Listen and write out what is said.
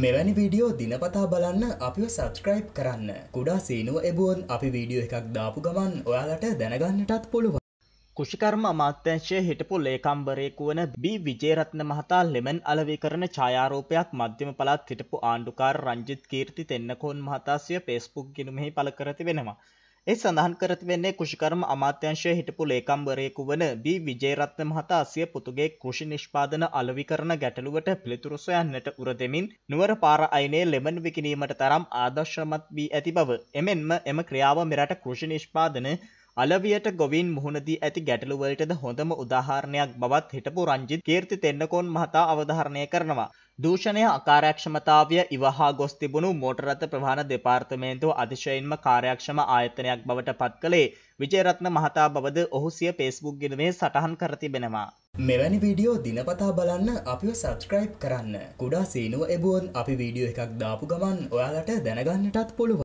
මෙවැනි වීඩියෝ දිනපතා බලන්න අපිව සබස්ක්‍රයිබ් කරන්න කුඩා සීනුව එබුවන් අපි වීඩියෝ එකක් දාපු ගමන් ඔයාලට දැනගන්නටත් පුළුවන් කෘෂිකර්ම අමාත්‍යංශයේ හිටපු ලේකම්බරයෙකු වන බී විජේරත්න මහතා ලෙමන් අලවි කරන ඡායාරූපයක් මධ්‍යම පළාත් හිටපු ආණ්ඩුකාර රංජිත් කීර්ති තෙන්නකෝන් මහතා සිය ෆේස්බුක් ගිණුමෙහි පළ කර තිබෙනවා ඒ සඳහන් කර තිබෙන්නේ කෘෂිකර්ම අමාත්‍යංශයේ හිටපු ලේකම්වරයෙකු වන බී විජේරත්න මහතා සිය පුතුගේ කෘෂි නිෂ්පාදන අලෙවිකරණ ගැටලුවට පිළිතුරු සොයන්නට උර දෙමින් නුවර පාර අයිනේ ලෙමන් විකිණීමට තරම් ආදර්ශමත් වී ඇති බව. එමෙන්ම එම ක්‍රියාව මෙරට කෘෂි නිෂ්පාදන අලවියට ගොවින් මුහුණදී ඇති ගැටලුවලටද හොඳම උදාහරණයක් බවත් හිටපු රංජිත් කීර්ති තෙන්නකෝන් මහතා අවධාරණය කරනවා. දූෂණය අකාර්යක්ෂමතාවය ඉවහා ගොස් තිබුණු මෝටරත ප්‍රධාන දෙපාර්තමේන්තුව අතිශයින්ම කාර්යක්ෂම ආයතනයක් බවට පත් කළේ විජයරත්න මහතා බවද ඔහු සිය පේස්බුක් ගිනුවේ සටහන් කර තිබෙනවා. මෙවැනි වීඩියෝ දිනපතා බලන්න අපිව සබස්ක්‍රයිබ් කරන්න. කුඩා සීනුව එබුවන් අපි වීඩියෝ එකක් දාපු ගමන් ඔයාලට දැනගන්නටත් පුළුව.